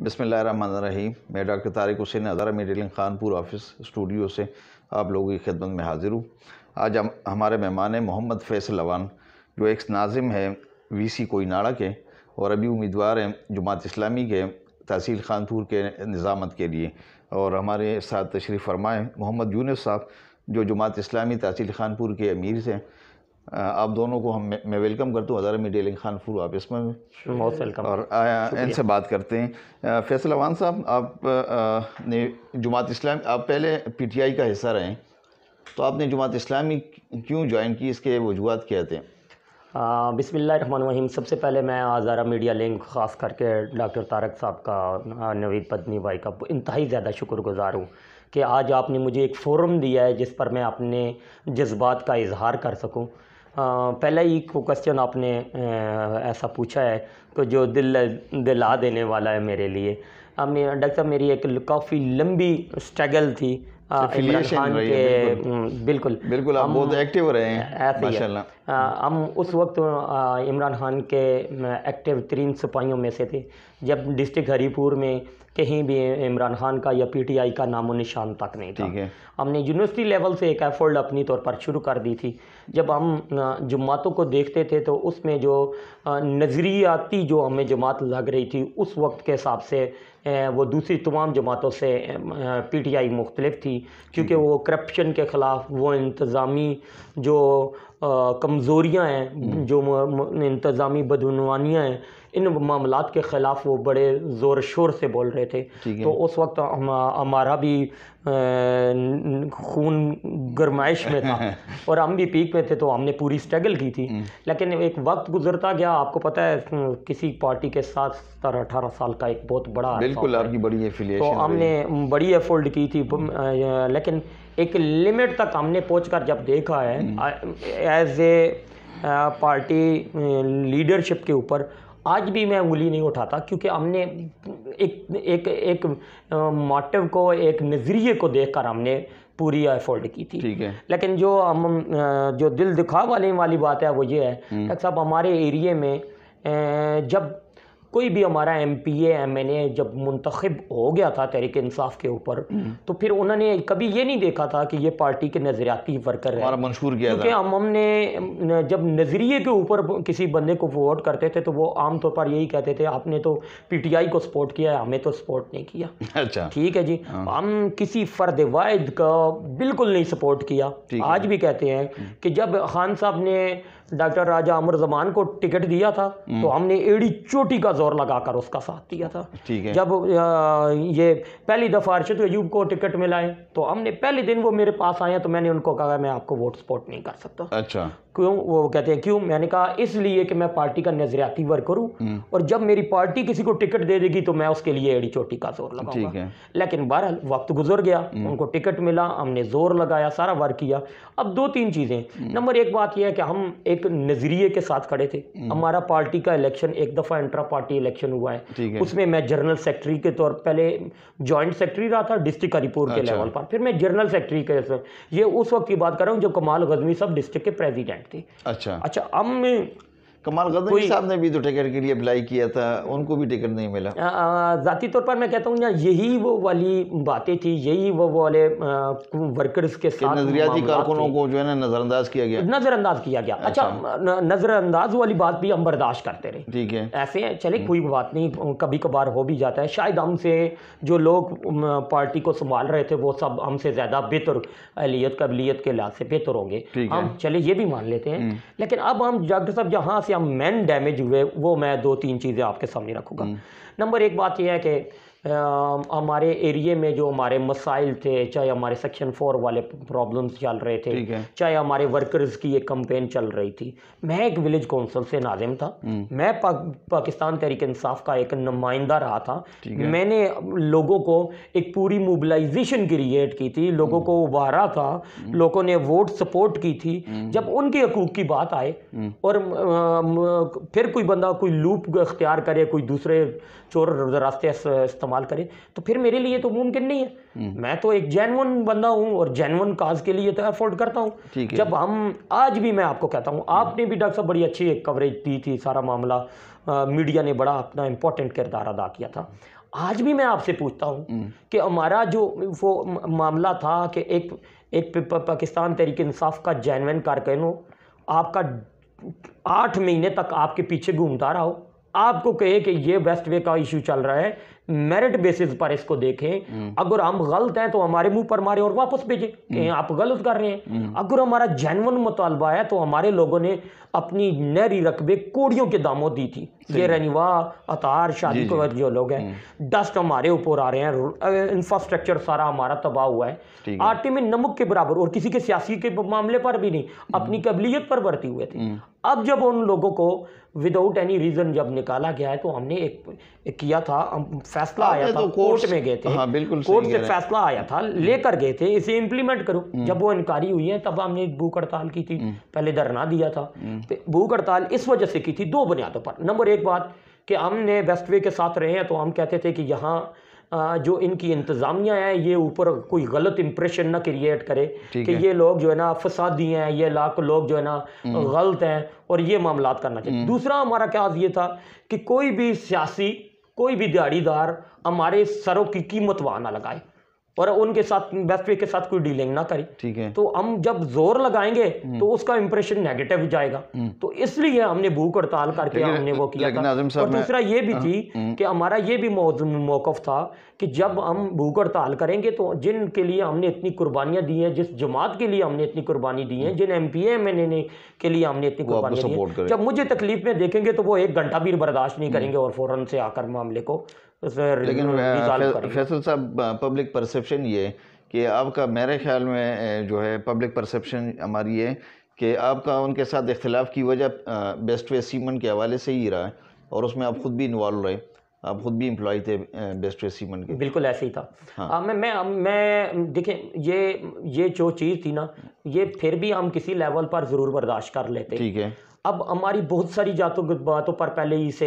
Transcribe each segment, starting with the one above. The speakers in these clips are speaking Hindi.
रही मैं डॉक्टर तारिक हुसैन अज़ारा मीडियलिंग खानपुर ऑफिस स्टूडियो से आप लोगों की खिदमत में हाज़िर हूँ आज हम हमारे मेहमान हैं मोहम्मद फैसल अवान जो एक नाजिम है वी सी कोईनाड़ा के और अभी उम्मीदवार हैं जमात इस्लामी के तहसील खानपुर के निज़ामत के लिए और हमारे साथ तशरीफ़ फरमाएँ मोहम्मद यूनस साहब जो जुमात इस्लामी तहसील खानपुर के अमीर हैं आप दोनों को हम मैं वेलकम करता हूँ हज़ारा मीडिया लिंग खान फूल आप इसमें बहुत वेलकम और इनसे बात करते हैं फैसल अवान साहब आप ने जुमात इस्लाम आप पहले पीटीआई का हिस्सा रहे तो आपने जुमात इस्लामी क्यों ज्वाइन की इसके वजूहत क्या थे बिसमीम सबसे पहले मैं आज़ारा मीडिया लिंक ख़ास करके डॉक्टर तारक साहब का नवीद पत्नी भाई का इंतहाई ज़्यादा शुक्रगुजार हूँ कि आज आपने मुझे एक फोरम दिया है जिस पर मैं अपने जज्बात का इजहार कर सकूँ पहला ही को क्वेश्चन आपने ऐसा पूछा है तो जो दिल दिला देने वाला है मेरे लिए अब डॉक्टर साहब मेरी एक काफ़ी लंबी स्ट्रगल थी हाँ, इमरान के हाँ, बिल्कुल बिल्कुल हम बहुत एक्टिव रहे हैं हम उस वक्त इमरान खान के एक्टिव तरीन सिपाहियों में से थे जब डिस्ट्रिक्ट हरीपुर में कहीं भी इमरान खान का या पीटीआई का नामो निशान तक नहीं था हमने यूनिवर्सिटी लेवल से एक एफर्ड अपनी तौर पर शुरू कर दी थी जब हम जमातों को देखते थे तो उसमें जो नज़रियाती जो हमें जमात लग रही थी उस वक्त के हिसाब से वो दूसरी तमाम जमातों से पीटीआई मुख्तलिफ थी क्योंकि वो करप्शन के ख़िलाफ़ वो इंतज़ामी जो कमज़ोरियाँ हैं हम्म। जो इंतज़ामी बदनवानियाँ हैं इन मामला के ख़िलाफ़ वो बड़े ज़ोर शोर से बोल रहे थे तो उस वक्त हम हमारा भी खून गरमाइश में था और हम भी पीक में थे तो हमने पूरी स्ट्रगल की थी हम्म। लेकिन एक वक्त गुजरता गया आपको पता है किसी पार्टी के साथ सतारह अठारह साल का एक बहुत बड़ा बिल्कुल आपकी बड़ी तो हमने बड़ी एफोल्ड की थी लेकिन एक लिमिट तक हमने कर जब देखा है एज ए पार्टी लीडरशिप के ऊपर आज भी मैं उंगली नहीं उठाता क्योंकि हमने एक एक एक मोटिव को एक नज़रिए को देखकर हमने पूरी एफोर्ड की थी ठीक है लेकिन जो हम जो दिल दिखा वाले वाली बात है वो ये है हम्म। साहब हमारे एरिए में जब कोई भी हमारा M P M N A जब मुंतखब हो गया था तहरीक इंसाफ के ऊपर हम्म। तो फिर उन्होंने कभी ये नहीं देखा था कि ये पार्टी के नज़रियाती वर्कर है मंशूर किया क्योंकि हम हमने जब नज़रिए के ऊपर किसी बंदे को वोट करते थे तो वो आम तौर पर यही कहते थे आपने तो पी टी आई को सपोर्ट किया है हमें तो सपोर्ट नहीं किया अच्छा ठीक है जी हाँ। हम किसी फ़र्द वायद का बिल्कुल नहीं सपोर्ट किया आज भी कहते हैं हम्म। कि जब खान साहब ने डॉक्टर राजा अमर जमान को टिकट दिया था हम्म। तो हमने एड़ी चोटी का जोर लगाकर उसका साथ दिया था ठीक है जब ये पहली दफ़ा अरशद अयूब को टिकट मिलाए तो हमने पहले दिन वो मेरे पास आए तो मैंने उनको कहा मैं आपको वोट सपोर्ट नहीं कर सकता अच्छा क्यों वो कहते हैं क्यों मैंने कहा इसलिए कि मैं पार्टी का नजरियाती वर्क करूँ हम्म। और जब मेरी पार्टी किसी को टिकट दे देगी तो मैं उसके लिए एड़ी चोटी का जोर लगाऊंगा लेकिन बहरहाल वक्त गुजर गया हम्म। उनको टिकट मिला हमने जोर लगाया सारा वर्क किया अब दो तीन चीज़ें नंबर एक बात यह है कि हम एक एक नज़रिए के साथ खड़े थे हम्म। हमारा पार्टी का इलेक्शन एक दफ़ा इंट्रा पार्टी इलेक्शन हुआ है, है। उसमें मैं जनरल सेक्रेटरी के तौर पहले जॉइंट सेक्रेटरी रहा था डिस्ट्रिक्ट हरिपुर के लेवल अच्छा। पर फिर मैं जनरल सेक्रेटरी के ये उस वक्त की बात कर रहा हूँ जो कमाल गजमी साहब डिस्ट्रिक्ट के प्रेजिडेंट थे अच्छा अच्छा हम कमाल गदरी साहब ने भी तो टिकट के लिए अप्लाई किया था उनको भी टिकट नहीं मिला ज़ाती तौर पर मैं कहता हूँ यही वो वाली बातें थी यही वो वाले वर्कर्स के साथ नजरियाती कारकुनों को जो है ना नज़रअंदाज किया गया नज़रअंदाज किया गया अच्छा, अच्छा। नज़रअंदाज वाली बात भी हम बर्दाश्त करते रहे ठीक है ऐसे चले हम्म। कोई बात नहीं कभी कभार हो भी जाता है शायद हमसे जो लोग पार्टी को संभाल रहे थे वो सब हमसे ज़्यादा बेहतर अहलियत कबलीत के लिहाज से बेहतर होंगे हम चले ये भी मान लेते हैं हम्म। लेकिन अब हम डॉक्टर साहब जहाँ या मैन डैमेज हुए वो मैं दो तीन चीज़ें आपके सामने रखूँगा हम्म। नंबर एक बात यह है कि हमारे एरिए में जो हमारे मसाइल थे चाहे हमारे सेक्शन फोर वाले प्रॉब्लम्स चल रहे थे चाहे हमारे वर्कर्स की एक कंपेन चल रही थी मैं एक विलेज काउंसिल से नाजिम था हम्म। मैं पा, पाकिस्तान तहरीक इंसाफ का एक नुमाइंदा रहा था मैंने लोगों को एक पूरी मोबलाइजेशन क्रिएट की थी लोगों हम्म। को उबारा था हम्म। लोगों ने वोट सपोर्ट की थी जब उनके हकूक की बात आए और फिर कोई बंदा कोई लूप अख्तियार करे कोई दूसरे चोर रास्ते इस्तेमाल करे तो फिर मेरे लिए तो मुमकिन नहीं है हम्म। मैं तो एक जैनवन बंदा हूँ और जैनवन काज के लिए तो एफोर्ड करता हूँ जब हम आज भी मैं आपको कहता हूँ आपने भी डॉक्टर साहब बड़ी अच्छी कवरेज दी थी सारा मामला मीडिया ने बड़ा अपना इम्पोर्टेंट किरदार अदा किया था आज भी मैं आपसे पूछता हूँ हम्म। कि हमारा जो वो मामला था कि एक एक पाकिस्तान तहरीक इंसाफ का जैनवन कारकन हो आपका आठ महीने तक आपके पीछे घूमता रहा हो आपको कहे कि ये वेस्ट वे का इशू चल रहा है मेरिट बेसिस पर इसको देखें हम्म। अगर हम गलत हैं तो हमारे मुंह पर मारे और वापस भेजें हम्म। कि आप गलत कर रहे हैं हम्म। अगर हमारा जैनवन मुतालबा है तो हमारे लोगों ने अपनी नहरी रकबे कोड़ियों के दामों दी थी ये रनिवा अतार शादी को जो लोग हैं डस्ट हमारे ऊपर आ रहे हैं इंफ्रास्ट्रक्चर सारा हमारा तबाह हुआ है आटे में नमक के बराबर और किसी के सियासी के मामले पर भी नहीं अपनी कबलीत पर बरती हुए थे अब जब उन लोगों को विदाउट एनी रीज़न जब निकाला गया है तो हमने एक किया था तो हाँ, फैसला आया था कोर्ट में गए थे बिल्कुल कोर्ट से फैसला आया था लेकर गए थे इसे इम्प्लीमेंट करो हम्म। जब वो इंक्वायरी हुई है तब हमने भूख हड़ताल की थी हम्म। पहले धरना दिया था हम्म। भूख हड़ताल इस वजह से की थी दो बुनियादों पर नंबर एक बात कि हमने वेस्टवे के साथ रहे हैं तो हम कहते थे कि यहाँ जो इनकी इंतज़ामिया है ये ऊपर कोई गलत इंप्रेशन ना क्रिएट करे कि ये लोग जो है ना फसादी हैं ये लाख लोग जो है ना गलत हैं और ये मामला करना चाहिए दूसरा हमारा क्या ये था कि कोई भी सियासी कोई भी दिहाड़ीदार हमारे सरों की कीमत वहां ना लगाए और उनके साथ वैश्विक के साथ कोई डीलिंग ना करी ठीक है तो हम जब जोर लगाएंगे हम्म। तो उसका इंप्रेशन नेगेटिव जाएगा हम्म। तो इसलिए हमने भूख हड़ताल करके हमने वो किया था और दूसरा ये भी हाँ। थी हम्म। कि हमारा ये भी मौकफ था कि जब हम भूख हड़ताल करेंगे तो जिनके लिए हमने इतनी कुर्बानियां दी हैं जिस जमात के लिए हमने इतनी कुर्बानी दी है जिन एम पी एम एन के लिए हमने इतनी कुर्बानी जब मुझे तकलीफ में देखेंगे तो वो एक घंटा भी बर्दाश्त नहीं करेंगे और फ़ौरन से आकर मामले को तो उसमें लेकिन फैसल साहब पब्लिक परसेप्शन ये कि आपका मेरे ख्याल में जो है पब्लिक परसेप्शन हमारी है कि आपका उनके साथ इख्तलाफ की वजह बेस्ट वे सीमन के हवाले से ही रहा है और उसमें आप ख़ुद भी इन्वॉल्व रहे आप ख़ुद भी इम्प्लॉय थे बेस्ट वे सीमन के बिल्कुल ऐसे ही था हाँ। मैं मैं मैं देखें ये ये जो चीज़ थी ना ये फिर भी हम किसी लेवल पर ज़रूर बर्दाश्त कर लेते ठीक है अब हमारी बहुत सारी जातों बातों पर पहले ही से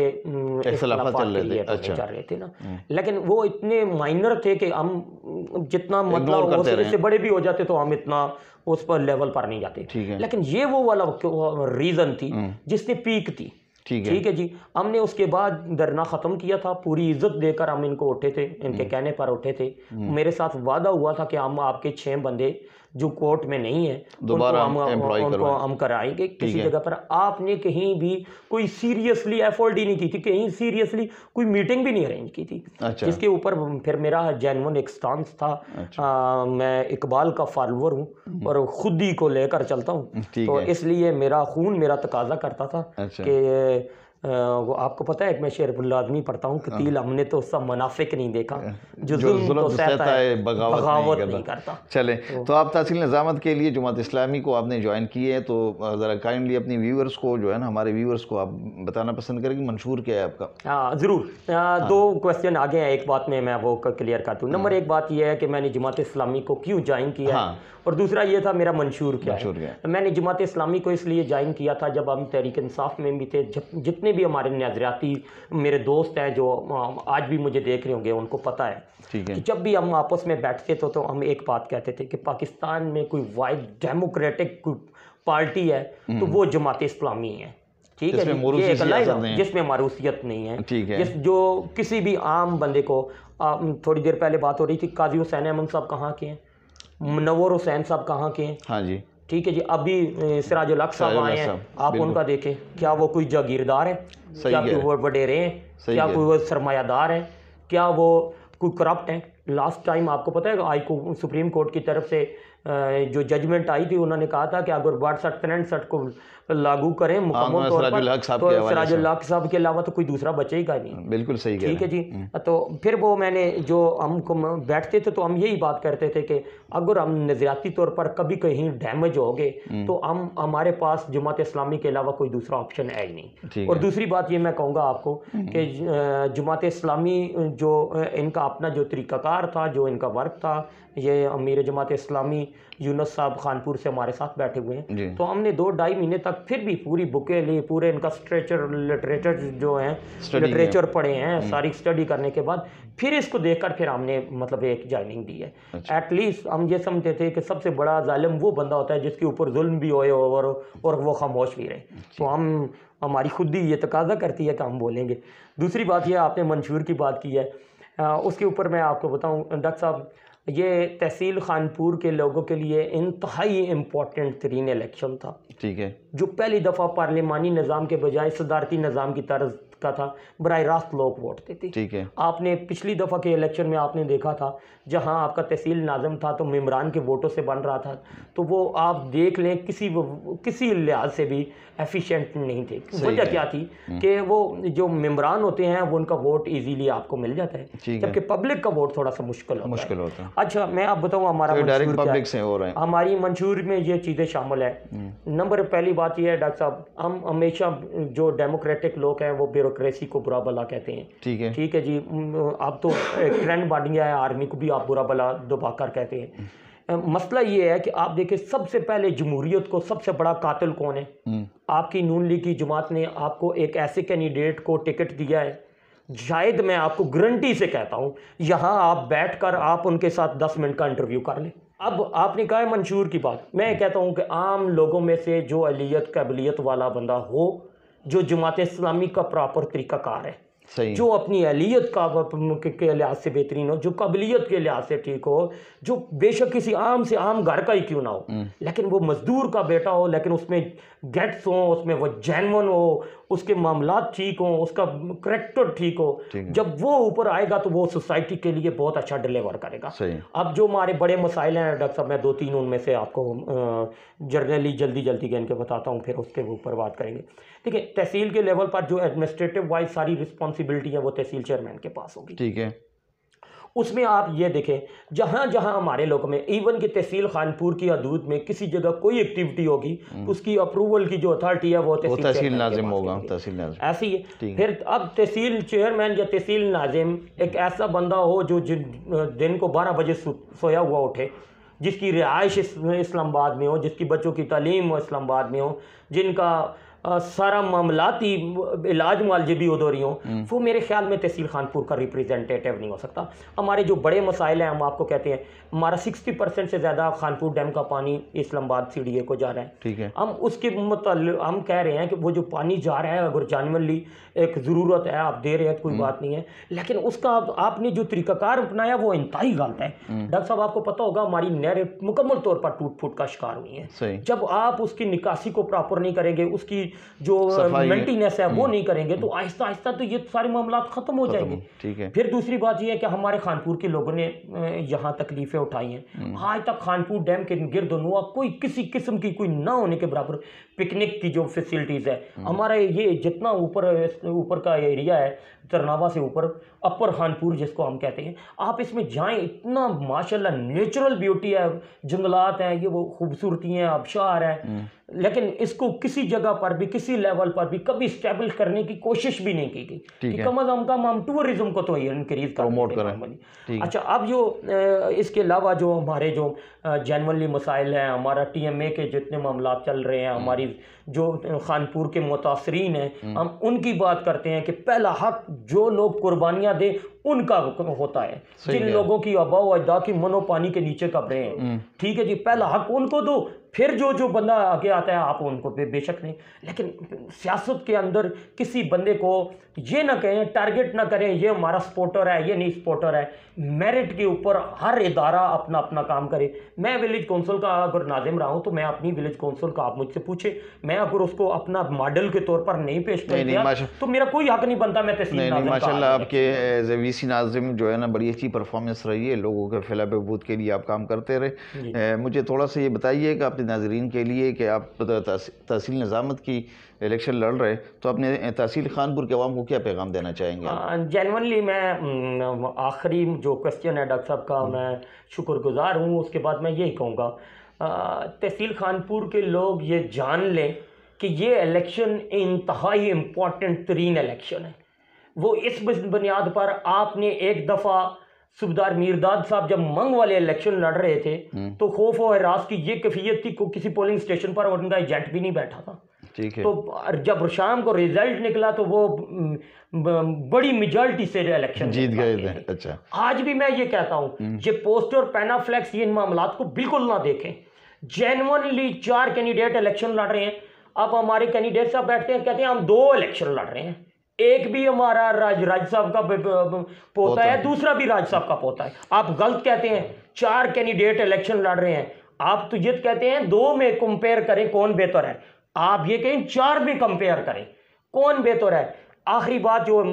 अच्छा। हम्म। लेकिन वो इतने माइनर थे कि हम जितना मतलब से बड़े भी हो जाते तो हम इतना उस पर लेवल पर नहीं जाते लेकिन ये वो वाला रीज़न थी हम्म। जिसने पीक थी ठीक है ठीक है जी हमने उसके बाद धरना ख़त्म किया था पूरी इज्जत देकर हम इनको उठे थे इनके हम्म। कहने पर उठे थे मेरे साथ वादा हुआ था कि हम आपके छह बंदे जो कोर्ट में नहीं है दोबारा हम उनको हम कराएंगे किसी जगह पर आपने कहीं भी कोई सीरियसली एफोर्ड ही नहीं की थी कहीं सीरियसली कोई मीटिंग भी नहीं अरेंज की थी अच्छा। जिसके ऊपर फिर मेरा जेनवन एक स्टांस था अच्छा। आ, मैं इकबाल का फॉलोअर हूँ हम्म। और खुद ही को लेकर चलता हूँ तो इसलिए मेरा खून मेरा तकाजा करता था अच्छा। कि वो आपको पता है मैं शेर आदमी पढ़ता हूँ कतील हाँ। हमने तो उसका मुनाफिक नहीं देखा हाँ। जो, जो तो, तो सहता है बगावत, बगावत नहीं, नहीं करता चले तो, तो आप तहसील निज़ामत के लिए जमात इस्लामी को आपने ज्वाइन की है तो ज़रा काइंडली अपने व्यूवर्स को जो है ना हमारे व्यूवर्स को आप बताना पसंद करेंगे कि मंशूर क्या है आपका हाँ ज़रूर हाँ। दो क्वेश्चन आगे हैं एक बात में मैं वो क्लियर करता हूँ नंबर एक बात यह है कि मैंने जमात इस्लामी को क्यों ज्वाइन किया और दूसरा ये था मेरा मंशूर क्या मंशूर है है। तो मैंने जमात इस्लामी को इसलिए ज्वाइन किया था जब हम तहरीक इंसाफ में भी थे जब जितने भी हमारे नजरियाती मेरे दोस्त हैं जो आज भी मुझे देख रहे होंगे उनको पता है कि जब भी हम आपस में बैठते थे तो हम एक बात कहते थे कि पाकिस्तान में कोई वाइल्ड डेमोक्रेटिक पार्टी है तो हम्म। वो जमात इस्लामी है ठीक है जिसमें मारूसियत नहीं है जो किसी भी आम बंदे को थोड़ी देर पहले बात हो रही थी काजी हुसैन अहमद साहब कहाँ के हैं मुनवर हुसैन साहब कहाँ के हैं हाँ जी ठीक है जी अभी सिराज हक साहब आए हैं आप उनका देखें क्या वो कोई जागीरदार है क्या कोई वो वडेरे हैं क्या कोई वो सरमायादार हैं क्या वो कोई करप्ट हैं लास्ट टाइम आपको पता है आई को सुप्रीम कोर्ट की तरफ से जो जजमेंट आई थी उन्होंने कहा था कि अगर व्हाट्सएप करंट सट को लागू करें हाँ, मुकम्मल तौर पर तो सराजुल हक साहब के अलावा तो कोई दूसरा बचेगा नहीं बिल्कुल सही ठीक है जी हम्म। तो फिर वो मैंने जो हम बैठते थे तो हम यही बात करते थे कि अगर हम नजरियाती तौर पर कभी कहीं डैमेज हो गए तो हम हमारे पास जमात इस्लामी के अलावा कोई दूसरा ऑप्शन है ही नहीं और दूसरी बात ये मैं कहूँगा आपको हम्म। कि जमात इस्लामी जो इनका अपना जो तरीक़ाकार था जो इनका वर्क था ये अमीर जमात इस्लामी यूनस साहब खानपुर से हमारे साथ बैठे हुए हैं तो हमने दो ढाई महीने तक फिर भी पूरी बुकें ली पूरे इनका स्ट्रेचर लिटरेचर जो है लिटरेचर पढ़े हैं हम्म। सारी स्टडी करने के बाद फिर इसको देखकर फिर हमने मतलब एक ज्वाइनिंग दी है एटलीस्ट अच्छा। हम ये समझते थे कि सबसे बड़ा जालिम वो बंदा होता है जिसके ऊपर जुल्म भी होए और और वो खामोश भी रहे अच्छा। तो हम हमारी खुद ही ये तकाजा करती है कि हम बोलेंगे दूसरी बात यह आपने मंशूर की बात की है उसके ऊपर मैं आपको बताऊँ डॉक्टर साहब ये तहसील खानपुर के लोगों के लिए इंतहाई इम्पोर्टेंट तरीन इलेक्शन था ठीक है जो पहली दफ़ा पार्लिमानी निज़ाम के बजाय सदारती निज़ाम की तर्ज सकता था बर रास्त लोग वोट देते ठीक है आपने पिछली दफ़ा के इलेक्शन में आपने देखा था जहां आपका तहसील नाजम था तो ममरान के वोटों से बन रहा था तो वो आप देख लें किसी किसी लिहाज से भी एफिशिएंट नहीं थे वजह क्या थी हम्म। कि वो जो ममरान होते हैं वो उनका वोट ईजीली आपको मिल जाता है जबकि पब्लिक का वोट थोड़ा सा मुश्किल होता मुश्किल होता है अच्छा मैं आप बताऊँ हमारा तो हमारी मंशूर में ये चीज़ें शामिल है हम्म। नंबर पहली बात यह है डॉक्टर साहब हम हमेशा जो डेमोक्रेटिक लोग हैं वो ब्यूरो ब्यूरोक्रेसी को बुरा भला कहते हैं ठीक है ठीक है जी अब तो ट्रेंड बन गया है आर्मी को भी आप बुरा भला दोबाकर कहते हैं मसला ये है कि आप देखें सबसे पहले जमहूरीत को सबसे बड़ा कातिल कौन है हम्म। आपकी नून लीग की जमात ने आपको एक ऐसे कैंडिडेट को टिकट दिया है शायद मैं आपको गारंटी से कहता हूँ यहाँ आप बैठ कर आप उनके साथ दस मिनट का इंटरव्यू कर लें अब आपने कहा है मंशूर की बात मैं कहता हूँ कि आम लोगों में से जो अलियत कबलीत वाला बंदा हो जो जमात इस्लामी का प्रॉपर तरीक़ाकार है सही जो अपनी अहलीत का के लिहाज से बेहतरीन हो जो काबिलियत के लिहाज से ठीक हो जो बेशक किसी आम से आम घर का ही क्यों ना हो हम्म। लेकिन वो मज़दूर का बेटा हो लेकिन उसमें गेट्स हो उसमें वो जैनवन हो उसके मामला ठीक हों उसका करेक्टर ठीक हो जब वो ऊपर आएगा तो वो सोसाइटी के लिए बहुत अच्छा डिलीवर करेगा अब जो हमारे बड़े मसाइल हैं डॉक्टर साहब मैं दो तीन उनमें से आपको जर्नली जल्दी जल्दी गिन के बताता हूँ फिर उसके ऊपर बात करेंगे देखिए तहसील के लेवल पर जो एडमिनिस्ट्रेटिव वाइज सारी रिस्पॉन्सिबिलिटी है वो तहसील चेयरमैन के पास होगी ठीक है उसमें आप ये देखें जहाँ जहाँ हमारे लोग में इवन कि तहसील खानपुर की हदूद में किसी जगह कोई एक्टिविटी होगी हम्म। उसकी अप्रूवल की जो अथॉरिटी है वो तहसील नाजिम होगा तहसील ऐसी है फिर अब तहसील चेयरमैन या तहसील नाजिम एक ऐसा बंदा हो जो दिन को बारह बजे सोया हुआ उठे जिसकी रिहाइश इस्लामाबाद में हो जिसकी बच्चों की तालीम इस्लामाबाद में हो जिनका सारा मामलाती इलाज मुआलजे भी उधर ही हों हम्म। वो मेरे ख्याल में तहसील खानपुर का रिप्रेजेंटेटिव नहीं हो सकता हमारे जो बड़े मसाइल हैं हम आपको कहते हैं हमारा सिक्सटी परसेंट से ज़्यादा खानपुर डैम का पानी इस्लामाबाद सी डी ए को जा रहा है ठीक है हम उसके मतलब हम कह रहे हैं कि वो जो पानी जा रहा है अगर जानवरली एक ज़रूरत है आप दे रहे हैं तो कोई हम्म। बात नहीं है लेकिन उसका आपने जो तरीक़ाकार अपनाया वो ही गलत है हम्म। डॉक्टर साहब आपको पता होगा हमारी नहरें मुकम्मल तौर पर टूट फूट का शिकार हुई हैं जब आप उसकी निकासी को प्रॉपर नहीं करेंगे उसकी जो मेंटेनेंस है वो हम्म। नहीं करेंगे तो आहिस्ता आहिस्ता तो ये सारे मामला खत्म हो जाएंगे ठीक है फिर दूसरी बात ये है कि हमारे खानपुर के लोगों ने यहाँ तकलीफें उठाई हैं हम्म। आज तक खानपुर डैम के गिरद नुआ कोई किसी किस्म की कोई ना होने के बराबर पिकनिक की जो फैसिलिटीज़ है हम्म। हमारा ये जितना ऊपर ऊपर का एरिया है तरनावा से ऊपर अपर खानपुर जिसको हम कहते हैं आप इसमें जाएं इतना माशाल्लाह नेचुरल ब्यूटी है जंगलात हैं ये वो खूबसूरती हैं आबशार हैं लेकिन इसको किसी जगह पर भी किसी लेवल पर भी कभी स्टेबल करने की कोशिश भी नहीं की गई कि कम अज कम हम टूरिज्म को तो इनक्रीज प्रमोट अच्छा अब जो इसके अलावा जो हमारे जो जनरली मसाइल हैं हमारा टी एम ए के जितने मामला चल रहे हैं हम्म। हमारी जो खानपुर के मुतासरीन हैं हम्म। हम उनकी बात करते हैं कि पहला हक जो लोग कुर्बानियाँ दें उनका होता है जिन लोगों की आबा अजदा की मनो पानी के नीचे कपड़े हैं हम्म। ठीक है जी पहला हक उनको दो फिर जो जो बंदा आगे आता है आप उनको पे बेशक नहीं लेकिन सियासत के अंदर किसी बंदे को ये ना कहें टारगेट ना करें ये हमारा सपोर्टर है ये नहीं सपोर्टर है मेरिट के ऊपर हर इदारा अपना अपना काम करे मैं विलेज कौंसिल का अगर नाजिम रहा हूँ तो मैं अपनी विलेज कौंसिल का आप मुझसे पूछे मैं अगर उसको अपना मॉडल के तौर पर नहीं पेश कर तो मेरा कोई हक नहीं बनता मैं नहीं माशा आपके सी नाजिम जो है ना बड़ी अच्छी परफॉर्मेंस रही है लोगों के फैला बहबूद के लिए आप काम करते रहे मुझे थोड़ा सा ये बताइए कि आप अपने नाजरीन के लिए कि आप तहसील निज़ामत की इलेक्शन लड़ रहे तो अपने तहसील खानपुर के अवाम को क्या पैगाम देना चाहेंगे जेनवनली हाँ, मैं आखिरी जो क्वेश्चन है डॉक्टर साहब का हम्म। मैं शुक्रगुजार हूँ उसके बाद मैं यही कहूँगा तहसील खानपुर के लोग ये जान लें कि ये इलेक्शन इंतहाई इम्पॉर्टेंट तरीन इलेक्शन है वो इस बुनियाद पर आपने एक दफ़ा सूबेदार मीरदाद साहब जब मंग वाले इलेक्शन लड़ रहे थे हम्म। तो खौफ और हरास की ये कैफियत थी को किसी पोलिंग स्टेशन पर उनका एजेंट भी नहीं बैठा था ठीक है तो जब शाम को रिजल्ट निकला तो वो हम्म, बड़ी मेजॉरिटी से इलेक्शन जीत गए थे अच्छा आज भी मैं ये कहता हूँ हम्म। ये पोस्टर और ये इन मामला को बिल्कुल ना देखें जेनवनली चार कैंडिडेट इलेक्शन लड़ रहे हैं अब हमारे कैंडिडेट साहब बैठते हैं कहते हैं हम दो इलेक्शन लड़ रहे हैं एक भी हमारा राज राज साहब का पोता है दूसरा भी राज साहब का पोता है आप गलत कहते हैं चार कैंडिडेट इलेक्शन लड़ रहे हैं आप तो ये कहते हैं दो में कंपेयर करें कौन बेहतर है आप ये कहें चार में कंपेयर करें कौन बेहतर है आखिरी बात जो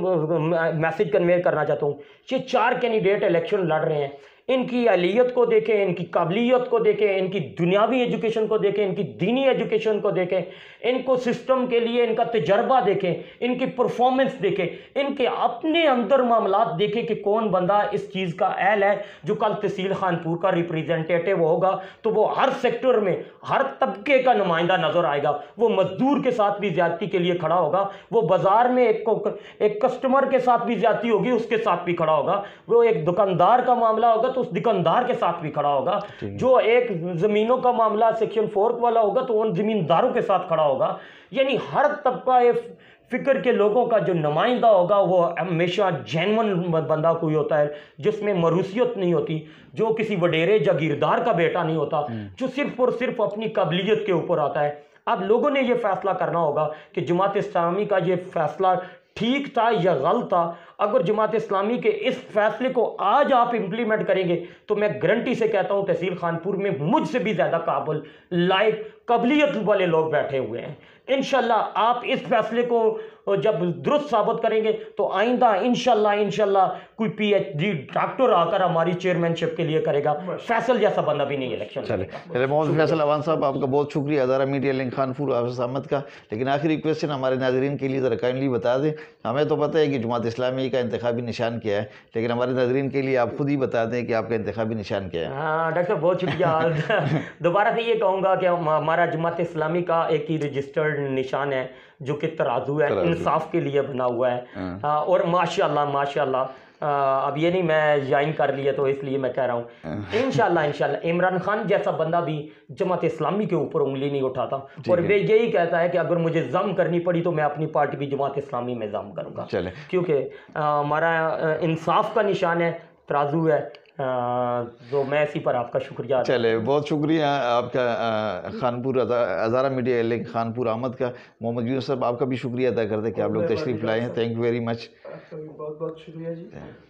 मैसेज कन्वे करना चाहता हूँ ये चार कैंडिडेट इलेक्शन लड़ रहे हैं इनकी अलीत को देखें इनकी काबिलियत को देखें इनकी दुनियावी एजुकेशन को देखें इनकी दीनी एजुकेशन को देखें इनको सिस्टम के लिए इनका तजर्बा देखें इनकी परफॉर्मेंस देखें इनके अपने अंदर मामला देखें कि कौन बंदा इस चीज़ का एल है जो कल तहसील खानपुर का रिप्रजेंटेटिव होगा तो वो हर सेक्टर में हर तबके का नुमाइंदा नज़र आएगा वो मजदूर के साथ भी ज्यादती के लिए खड़ा होगा वो बाज़ार में एक एक कस्टमर के साथ भी ज्यादती होगी उसके साथ भी खड़ा होगा वो एक दुकानदार का मामला होगा तो तो उस दुकानदार के साथ भी खड़ा होगा जो एक ज़मीनों का मामला सेक्शन फोर वाला होगा तो उन ज़मींदारों के साथ खड़ा होगा यानी हर तबका ये फिक्र के लोगों का जो नुमाइंदा होगा वो हमेशा जैनवन बंदा कोई होता है जिसमें मरूसियत नहीं होती जो किसी वडेरे जागीरदार का बेटा नहीं होता हम्म। जो सिर्फ और सिर्फ अपनी काबिलियत के ऊपर आता है अब लोगों ने ये फैसला करना होगा कि जमात इस्लामी का ये फैसला ठीक था या गलत था अगर जमात इस्लामी के इस फैसले को आज आप इम्प्लीमेंट करेंगे तो मैं गारंटी से कहता हूँ तहसील खानपुर में मुझसे भी ज़्यादा काबुल लायक कबलीत वाले लोग बैठे हुए हैं इन आप इस फैसले को जब दुरुस्त साबित करेंगे तो आइंदा इनशाला इनशाला कोई पी एच डी डॉक्टर आकर हमारी चेयरमैनशिप के लिए करेगा फैसल जैसा बंदा भी नहीं इलेक्शन चले मोहम्मद फैसल अवान साहब आपका बहुत शुक्रिया अदारा मीडिया लिंक खानपुर हाफिज अहमद का लेकिन आखिरी क्वेश्चन हमारे नाजरन के लिए ज़रा काइंडली बता दें हमें तो पता है कि जमात इस्लामी का इंतबी निशान क्या है लेकिन हमारे नाजरन के लिए आप खुद ही बता दें कि आपका इंतबी निशान क्या है हाँ डॉक्टर बहुत शुक्रिया दोबारा से ये कहूँगा कि हमारा जमात इस्लामी का एक ही रजिस्टर्ड निशान है जो कि तराजू है इंसाफ के लिए बना हुआ है हाँ। हाँ, और माशाल्लाह माशाल्लाह हाँ, अब ये नहीं मैं ज्वाइन कर लिया तो इसलिए मैं कह रहा हूँ इनशाला इनशाला इमरान खान जैसा बंदा भी जमात इस्लामी के ऊपर उंगली नहीं उठाता और वे यही कहता है कि अगर मुझे जम करनी पड़ी तो मैं अपनी पार्टी भी जमात इस्लामी में जम करूँगा क्योंकि हमारा इंसाफ का निशान है तराजू है जो मैं इसी पर आपका शुक्रिया चले बहुत शुक्रिया आपका खानपुर हज़ारा मीडिया लेकिन खानपुर अहमद का मोहम्मद यूसुफ साहब आपका भी शुक्रिया अदा करते कि आप लोग तशरीफ़ लाए हैं थैंक यू वेरी मच बहुत बहुत शुक्रिया जी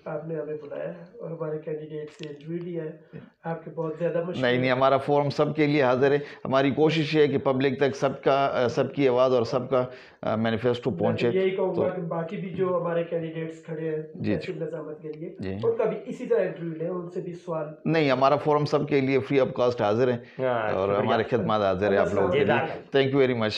आपने हमें बुलाया और हमारे कैंडिडेट से इंटरव्यू लिया है आपके बहुत ज़्यादा नहीं नहीं हमारा फॉर्म सब के लिए हाजिर है हमारी कोशिश है कि पब्लिक तक सबका सबकी आवाज़ और सबका मैनिफेस्टो पहुँचे यही कहूँगा तो कि बाकी भी जो हमारे कैंडिडेट्स खड़े हैं जी नजामत के लिए उनका भी इसी तरह इंटरव्यू लें उनसे भी सवाल नहीं हमारा फोरम सब के लिए फ्री ऑफ कॉस्ट हाजिर है हाँ, और हमारे खिदमत हाजिर है आप लोगों के लिए थैंक यू वेरी मच